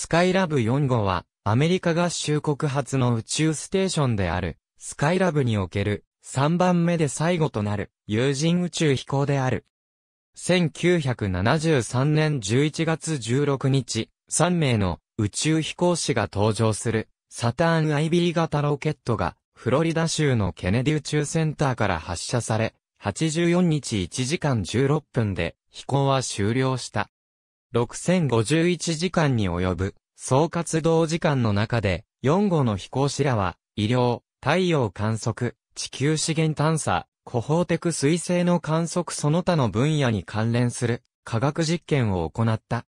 スカイラブ4号は、アメリカ合衆国発の宇宙ステーションである、スカイラブにおける、3番目で最後となる、有人宇宙飛行である。1973年11月16日、3名の宇宙飛行士が登場する、サターン IB 型ロケットが、フロリダ州のケネディ宇宙センターから発射され、84日1時間16分で飛行は終了した。6051時間に及ぶ、総活動時間の中で、4号の飛行士らは、医療、太陽観測、地球資源探査、古法的彗星の観測その他の分野に関連する科学実験を行った。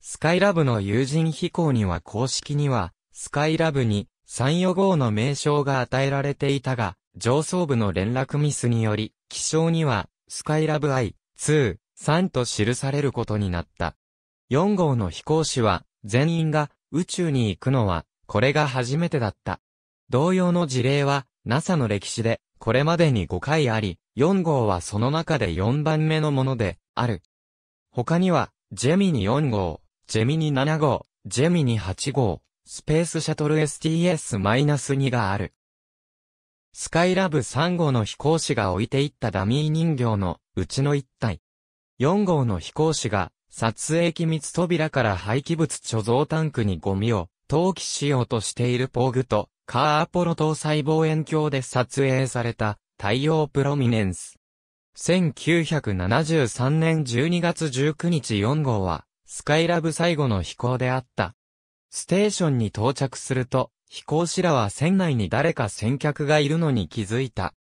スカイラブの有人飛行には公式には、スカイラブに3 4号の名称が与えられていたが、上層部の連絡ミスにより、気象には、スカイラブ I、2、3と記されることになった。4号の飛行士は、全員が宇宙に行くのは、これが初めてだった。同様の事例は、NASA の歴史で、これまでに5回あり、4号はその中で4番目のもので、ある。他には、ジェミニ4号、ジェミニ7号、ジェミニ8号、スペースシャトル STS-2 がある。スカイラブ3号の飛行士が置いていったダミー人形のうちの1体。4号の飛行士が、撮影機密扉から廃棄物貯蔵タンクにゴミを投棄しようとしているポーグと、カーアポロ搭載望遠鏡で撮影された太陽プロミネンス。1973年12月19日4号は、スカイラブ最後の飛行であった。ステーションに到着すると、飛行士らは船内に誰か先客がいるのに気づいた。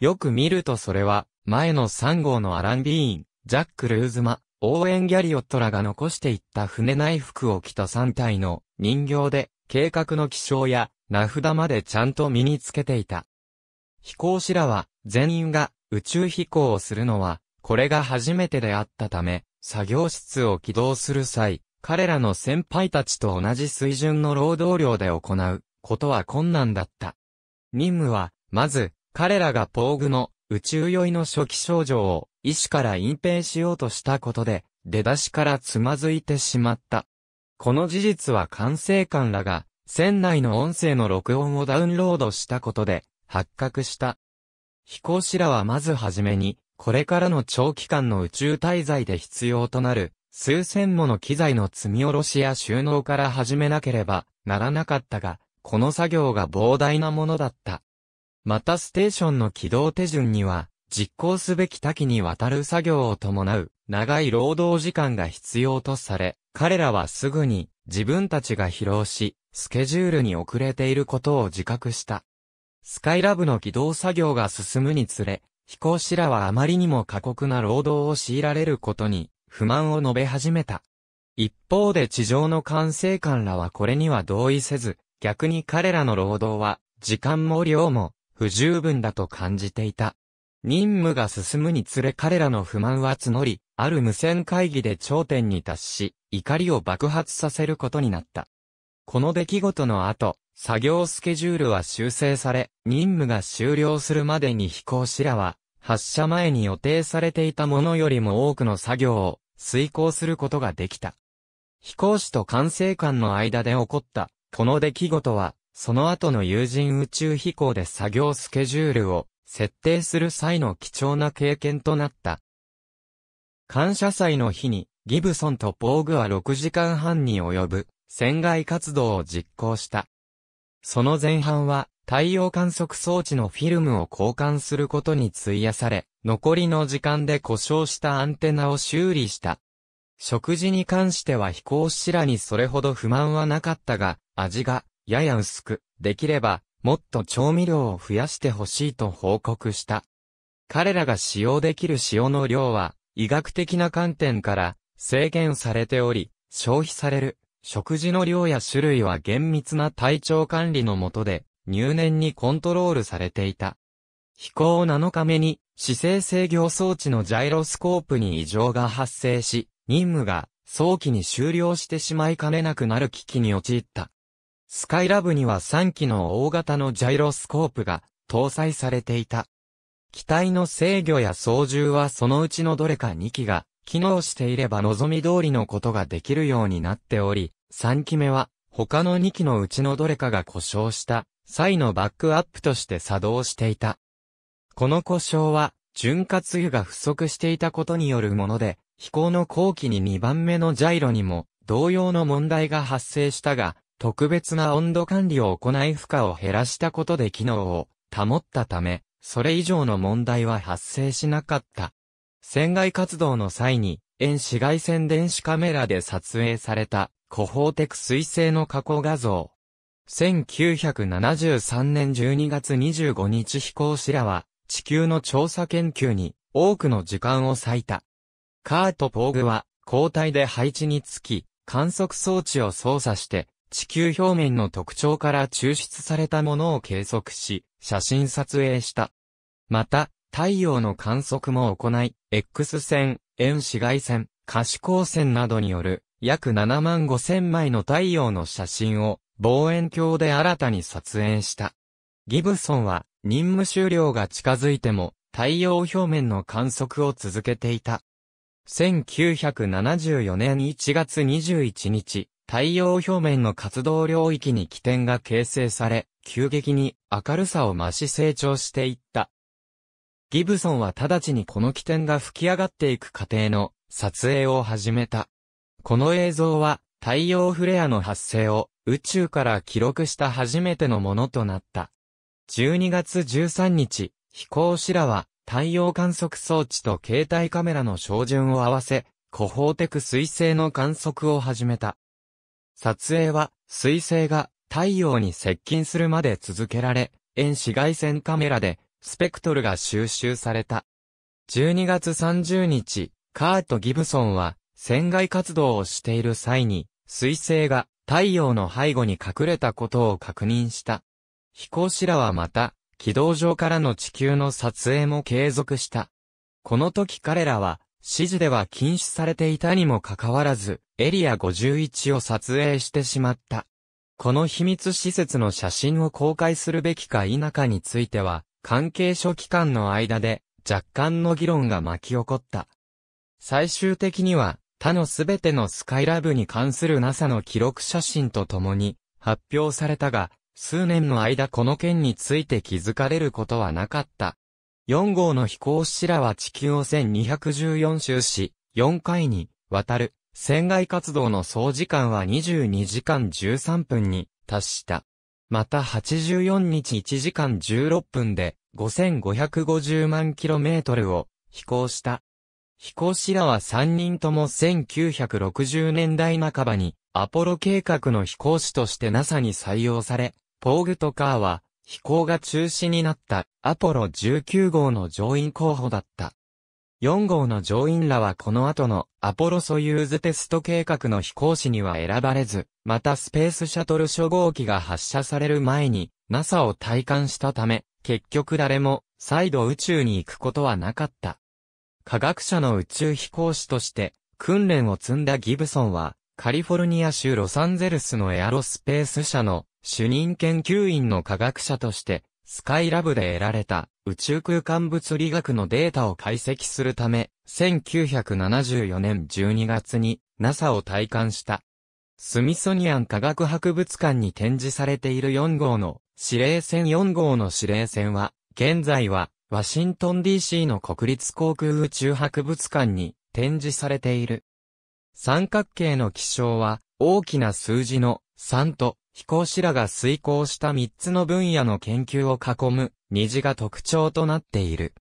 よく見るとそれは、前の3号のアラン・ビーン、ジャック・ルーズマ、オーエン・ギャリオットらが残していった船内服を着た3体の人形で、計画の気象や名札までちゃんと身につけていた。飛行士らは全員が宇宙飛行をするのは、これが初めてであったため、作業室を起動する際、彼らの先輩たちと同じ水準の労働量で行うことは困難だった。任務は、まず、彼らがポーグの宇宙酔いの初期症状を医師から隠蔽しようとしたことで、出だしからつまずいてしまった。この事実は管制官らが、船内の音声の録音をダウンロードしたことで、発覚した。飛行士らはまずはじめに、これからの長期間の宇宙滞在で必要となる、数千もの機材の積み下ろしや収納から始めなければならなかったが、この作業が膨大なものだった。またステーションの軌道手順には、実行すべき多岐にわたる作業を伴う長い労働時間が必要とされ、彼らはすぐに自分たちが疲労し、スケジュールに遅れていることを自覚した。スカイラブの起動作業が進むにつれ、飛行士らはあまりにも過酷な労働を強いられることに不満を述べ始めた。一方で地上の管制官らはこれには同意せず、逆に彼らの労働は時間も量も不十分だと感じていた。任務が進むにつれ彼らの不満は募り、ある無線会議で頂点に達し、怒りを爆発させることになった。この出来事の後、作業スケジュールは修正され、任務が終了するまでに飛行士らは、発射前に予定されていたものよりも多くの作業を遂行することができた。飛行士と管制官の間で起こった、この出来事は、その後の有人宇宙飛行で作業スケジュールを設定する際の貴重な経験となった。感謝祭の日に、ギブソンとボーグは6時間半に及ぶ、船外活動を実行した。その前半は、太陽観測装置のフィルムを交換することに費やされ、残りの時間で故障したアンテナを修理した。食事に関しては飛行士らにそれほど不満はなかったが、味が、やや薄く、できれば、もっと調味料を増やしてほしいと報告した。彼らが使用できる塩の量は、医学的な観点から制限されており、消費される食事の量や種類は厳密な体調管理のもとで入念にコントロールされていた。飛行7日目に姿勢制御装置のジャイロスコープに異常が発生し、任務が早期に終了してしまいかねなくなる危機に陥った。スカイラブには3機の大型のジャイロスコープが搭載されていた。機体の制御や操縦はそのうちのどれか2機が機能していれば望み通りのことができるようになっており、3機目は他の2機のうちのどれかが故障した際のバックアップとして作動していた。この故障は潤滑油が不足していたことによるもので、飛行の後期に2番目のジャイロにも同様の問題が発生したが、特別な温度管理を行い負荷を減らしたことで機能を保ったため、それ以上の問題は発生しなかった。船外活動の際に、遠紫外線電子カメラで撮影された、古法的彗星の加工画像。1973年12月25日飛行士らは、地球の調査研究に多くの時間を割いた。カート・ポーグは、交代で配置につき、観測装置を操作して、地球表面の特徴から抽出されたものを計測し、写真撮影した。また、太陽の観測も行い、X 線、遠紫外線、可視光線などによる約7万5千枚の太陽の写真を望遠鏡で新たに撮影した。ギブソンは任務終了が近づいても太陽表面の観測を続けていた。1974年1月21日、太陽表面の活動領域に起点が形成され、急激に明るさを増し成長していった。ギブソンは直ちにこの起点が吹き上がっていく過程の撮影を始めた。この映像は太陽フレアの発生を宇宙から記録した初めてのものとなった。12月13日、飛行士らは太陽観測装置と携帯カメラの照準を合わせ、古法テク彗星の観測を始めた。撮影は、水星が太陽に接近するまで続けられ、遠紫外線カメラで、スペクトルが収集された。12月30日、カート・ギブソンは、船外活動をしている際に、水星が太陽の背後に隠れたことを確認した。飛行士らはまた、軌道上からの地球の撮影も継続した。この時彼らは、指示では禁止されていたにもかかわらず、エリア51を撮影してしまった。この秘密施設の写真を公開するべきか否かについては、関係諸機関の間で若干の議論が巻き起こった。最終的には、他のすべてのスカイラブに関する NASA の記録写真とともに発表されたが、数年の間この件について気づかれることはなかった。4号の飛行士らは地球を1214周し、4回に渡る、船外活動の総時間は22時間13分に達した。また84日1時間16分で5550万キロメートルを飛行した。飛行士らは3人とも1960年代半ばにアポロ計画の飛行士として NASA に採用され、ポーグとカーは飛行が中止になったアポロ19号の乗員候補だった。4号の乗員らはこの後のアポロソユーズテスト計画の飛行士には選ばれず、またスペースシャトル初号機が発射される前に NASA を体感したため、結局誰も再度宇宙に行くことはなかった。科学者の宇宙飛行士として訓練を積んだギブソンは、カリフォルニア州ロサンゼルスのエアロスペース社の主任研究員の科学者として、スカイラブで得られた宇宙空間物理学のデータを解析するため、1974年12月に NASA を体感した。スミソニアン科学博物館に展示されている4号の指令船4号の指令船は、現在はワシントン DC の国立航空宇宙博物館に展示されている。三角形の気象は大きな数字の3と飛行士らが遂行した三つの分野の研究を囲む虹が特徴となっている。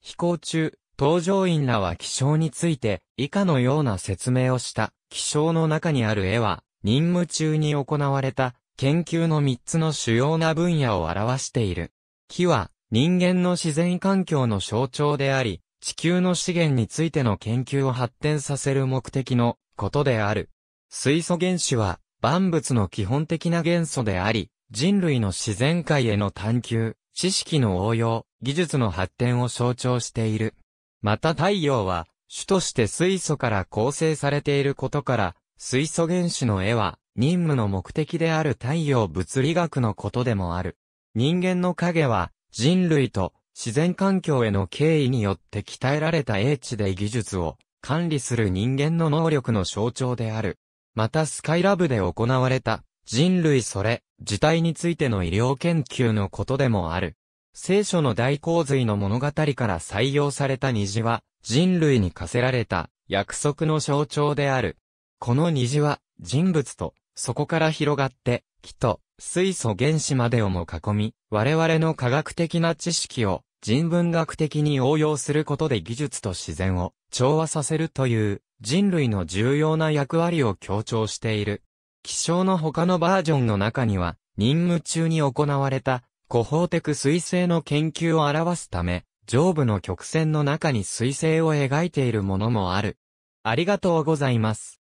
飛行中、搭乗員らは気象について以下のような説明をした。気象の中にある絵は任務中に行われた研究の三つの主要な分野を表している。木は人間の自然環境の象徴であり、地球の資源についての研究を発展させる目的のことである。水素原子は万物の基本的な元素であり、人類の自然界への探求、知識の応用、技術の発展を象徴している。また太陽は、主として水素から構成されていることから、水素原子の絵は、任務の目的である太陽物理学のことでもある。人間の影は、人類と自然環境への敬意によって鍛えられた英知で技術を管理する人間の能力の象徴である。またスカイラブで行われた、人類それ、自体についての医療研究のことでもある。聖書の大洪水の物語から採用された虹は、人類に課せられた、約束の象徴である。この虹は、人物と、そこから広がって、木と、水素原子までをも囲み、我々の科学的な知識を、人文学的に応用することで技術と自然を調和させるという人類の重要な役割を強調している。気象の他のバージョンの中には、任務中に行われた、古法的彗星の研究を表すため、上部の曲線の中に彗星を描いているものもある。ありがとうございます。